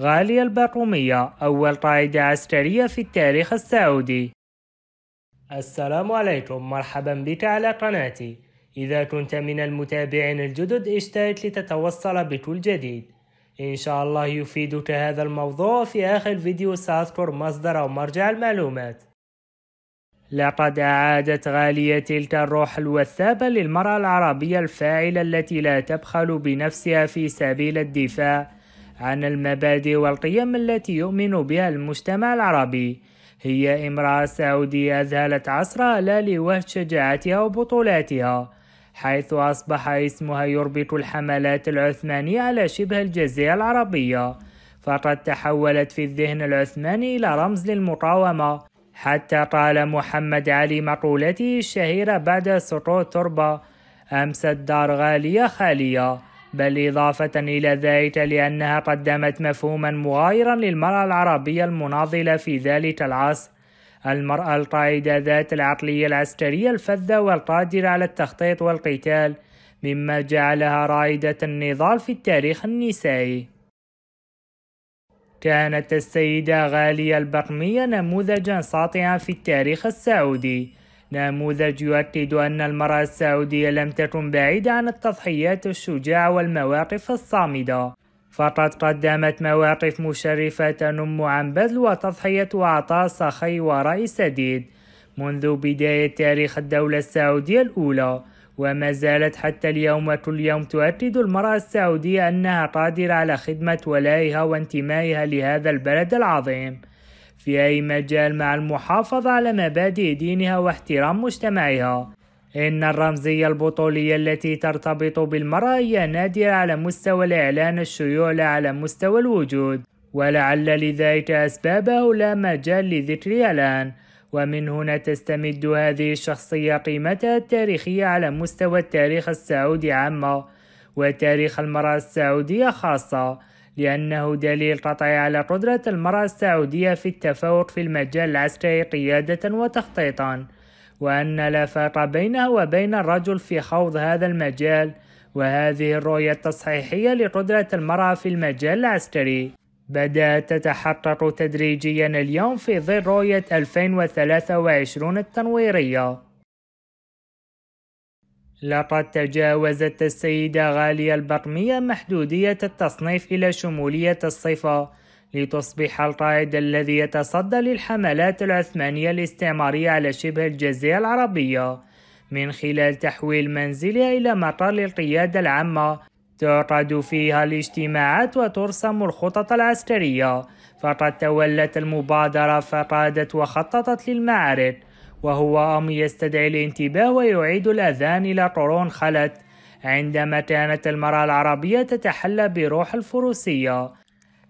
غالية الباقومية أول قاعدة عسكرية في التاريخ السعودي السلام عليكم مرحبا بك على قناتي إذا كنت من المتابعين الجدد اشترك لتتوصل بكل جديد إن شاء الله يفيدك هذا الموضوع في آخر فيديو سأذكر مصدر أو مرجع المعلومات لقد أعادت غالية تلك الروح الوثابة للمرأة العربية الفاعلة التي لا تبخل بنفسها في سبيل الدفاع عن المبادئ والقيم التي يؤمن بها المجتمع العربي هي امرأة سعودية أذهلت عصرها لا لوهج شجاعتها وبطولاتها حيث أصبح اسمها يربط الحملات العثمانية على شبه الجزيرة العربية فقد تحولت في الذهن العثماني إلى رمز للمقاومة حتى قال محمد علي مقولته الشهيرة بعد سقوط تربة أمس الدار غالية خالية بل إضافة إلى ذلك لأنها قدمت مفهوما مغايرا للمرأة العربية المناضلة في ذلك العصر المرأة القائدة ذات العقلية العسكرية الفذة والقادرة على التخطيط والقتال مما جعلها رائدة النضال في التاريخ النسائي كانت السيدة غالية البقمية نموذجا ساطعا في التاريخ السعودي نموذج يؤكد أن المرأة السعودية لم تكن بعيدة عن التضحيات الشجاعة والمواقف الصامدة فقد قدمت مواقف مشرفة تنم عن بذل وتضحية وعطاء سخي ورأي سديد منذ بداية تاريخ الدولة السعودية الأولى وما زالت حتى اليوم وكل يوم تؤكد المرأة السعودية أنها قادرة على خدمة ولائها وانتمائها لهذا البلد العظيم في أي مجال مع المحافظة على مبادئ دينها واحترام مجتمعها إن الرمزية البطولية التي ترتبط بالمرأة هي نادرة على مستوى الإعلان الشيوع لا على مستوى الوجود ولعل لذلك أسبابه لا مجال لذكرها الآن ومن هنا تستمد هذه الشخصية قيمتها التاريخية على مستوى التاريخ السعودي عامة وتاريخ المرأة السعودية خاصة لأنه دليل قطعي على قدرة المرأة السعودية في التفوق في المجال العسكري قيادة وتخطيطا وأن لا فرق بينها وبين الرجل في خوض هذا المجال وهذه الرؤية التصحيحية لقدرة المرأة في المجال العسكري بدأت تتحقق تدريجيا اليوم في ظل رؤية 2023 التنويرية لقد تجاوزت السيدة غالية البرمية محدودية التصنيف إلى شمولية الصفة لتصبح القائد الذي يتصدى للحملات العثمانية الاستعمارية على شبه الجزيرة العربية من خلال تحويل منزلها إلى مطار للقيادة العامة تعقد فيها الاجتماعات وترسم الخطط العسكرية فقد تولت المبادرة فقادت وخططت للمعارك وهو أم يستدعي الانتباه ويعيد الأذان إلى قرون خلت عندما كانت المرأة العربية تتحلى بروح الفروسية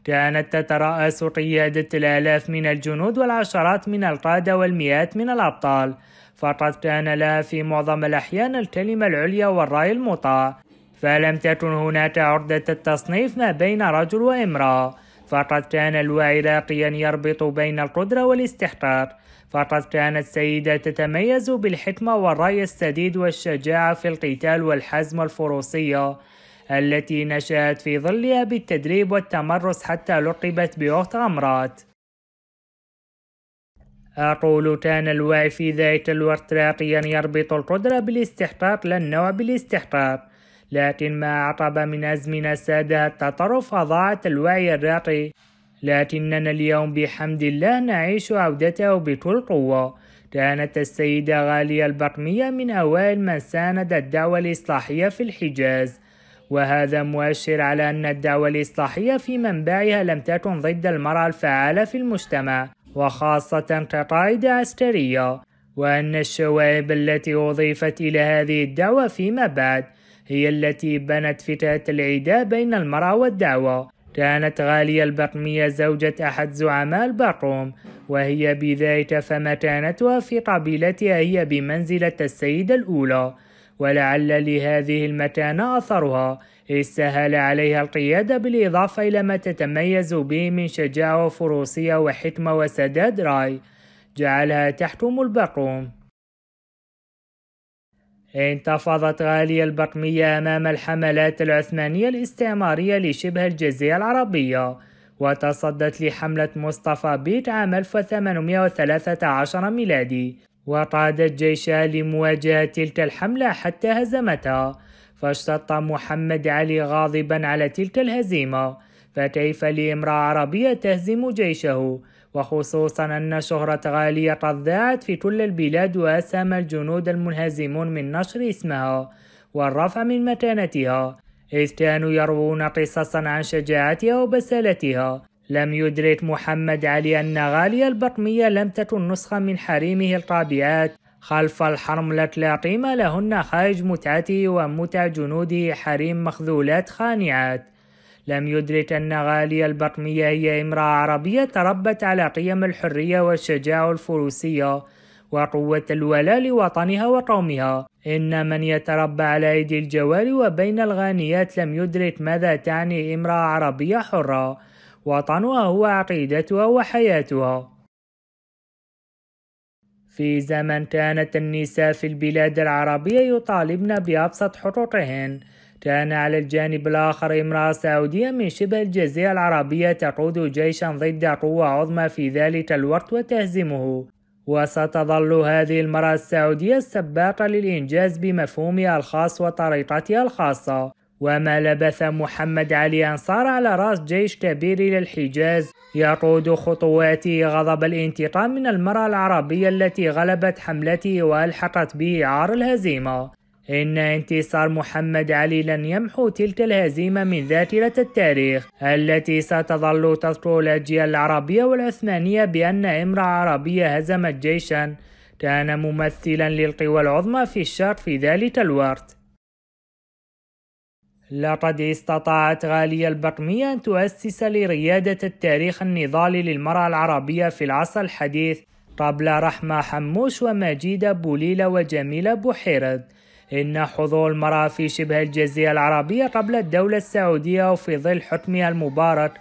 كانت تترأس قيادة الآلاف من الجنود والعشرات من القادة والمئات من الأبطال فقد كان لها في معظم الأحيان الكلمة العليا والرأي المطاع فلم تكن هناك عقدة التصنيف ما بين رجل وامرأة فقد كان الوعي راقيا يربط بين القدرة والاستحقاق فقد كانت سيدة تتميز بالحكمة والرأي السديد والشجاعة في القتال والحزم الفروسية التي نشأت في ظلها بالتدريب والتمرس حتى لقبت بأخت غمرات أقول كان الوعي في ذلك الوقت راقيا يربط القدرة بالاستحقاق لا النوع بالاستحقاق لكن ما عطب من أزمنة السادة التطرف أضاعت الوعي الراقي لكننا اليوم بحمد الله نعيش عودته بكل قوة كانت السيدة غالية البرمية من أوائل من ساند الدعوة الإصلاحية في الحجاز وهذا مؤشر على أن الدعوة الإصلاحية في منبعها لم تكن ضد المرأة الفعالة في المجتمع وخاصة كقائدة عسكرية وأن الشوائب التي أضيفت إلى هذه الدعوة فيما بعد هي التي بنت فتاة العداء بين المرأة والدعوة كانت غالية البقمية زوجة أحد زعماء البطروم وهي بذلك فمكانتها في قبيلتها هي بمنزلة السيدة الأولى ولعل لهذه المكانة أثرها استهل عليها القيادة بالإضافة إلى ما تتميز به من شجاعة وفروسية وحكمة وسداد رأي جعلها تحكم البطروم انتفضت غالية البقمية أمام الحملات العثمانية الاستعمارية لشبه الجزيرة العربية وتصدت لحملة مصطفى بيت عام 1813 ميلادي وقادت جيشها لمواجهة تلك الحملة حتى هزمتها فاشتط محمد علي غاضبا على تلك الهزيمة فكيف لامرأة عربية تهزم جيشه وخصوصا أن شهرة غالية قد ضاعت في كل البلاد وأسهم الجنود المنهزمون من نشر اسمها والرفع من مكانتها إذ كانوا يروون قصصا عن شجاعتها وبسالتها لم يدرك محمد علي أن غالية البطمية لم تكن نسخة من حريمه القابعات خلف الحرملة لا قيمة لهن خارج متعته ومتع جنوده حريم مخذولات خانعات لم يدرك أن غالية البطمية هي امرأة عربية تربت على قيم الحرية والشجاعة الفروسية وقوة الولاء لوطنها وقومها إن من يتربى على أيدي الجوال وبين الغانيات لم يدرك ماذا تعني امرأة عربية حرة وطنها هو عقيدتها وحياتها في زمن كانت النساء في البلاد العربية يطالبن بأبسط حقوقهن كان على الجانب الآخر امرأة سعودية من شبه الجزيرة العربية تقود جيشا ضد قوة عظمى في ذلك الوقت وتهزمه وستظل هذه المرأة السعودية السباقة للإنجاز بمفهومها الخاص وطريقتها الخاصة وما لبث محمد علي أنصار على رأس جيش كبير إلى الحجاز يقود خطواته غضب الانتقام من المرأة العربية التي غلبت حملته وألحقت به عار الهزيمة إن انتصار محمد علي لن يمحو تلك الهزيمة من ذاكرة التاريخ التي ستظل تذكر الأجيال العربية والعثمانية بأن امرأة عربية هزمت جيشا كان ممثلا للقوى العظمى في الشرق في ذلك الوقت لقد استطاعت غالية البقمية أن تؤسس لريادة التاريخ النضالي للمرأة العربية في العصر الحديث قبل رحمة حموش ومجيدة بوليلة وجميلة بوحيرد إن حضور المرأة في شبه الجزيرة العربية قبل الدولة السعودية وفي ظل حكمها المبارك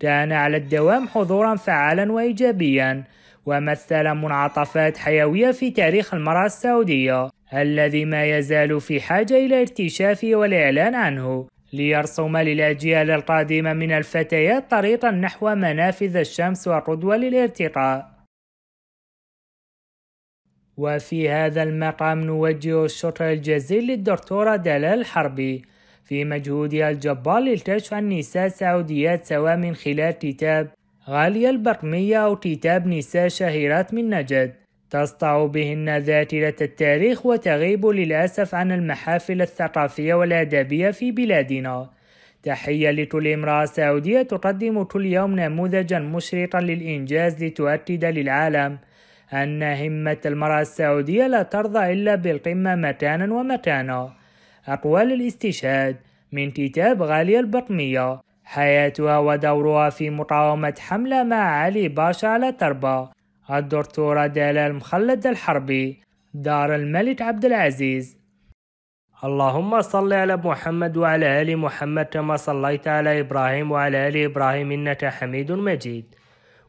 كان على الدوام حضورا فعالا وإيجابيا ومثل منعطفات حيوية في تاريخ المرأة السعودية الذي ما يزال في حاجة إلى اكتشافه والإعلان عنه ليرسم للأجيال القادمة من الفتيات طريقا نحو منافذ الشمس وقدوة للارتقاء وفي هذا المقام نوجه الشكر الجزيل للدكتورة دلال حربي في مجهودها الجبار للكشف عن نساء سعوديات سواء من خلال كتاب غالية البرمية أو كتاب نساء شهيرات من نجد تسطع بهن ذاكرة التاريخ وتغيب للأسف عن المحافل الثقافية والأدبية في بلادنا تحية لكل امرأة سعودية تقدم كل يوم نموذجا مشرقا للإنجاز لتؤكد للعالم أن همة المرأة السعودية لا ترضى إلا بالقمة متانا ومتانا أقوال الاستشهاد من كتاب غالية البطمية حياتها ودورها في مقاومة حملة مع علي باشا على تربة الدكتورة دلال مخلد الحربي دار الملك عبد العزيز اللهم صل على محمد وعلى آل محمد كما صليت على إبراهيم وعلى آل إبراهيم إنك حميد مجيد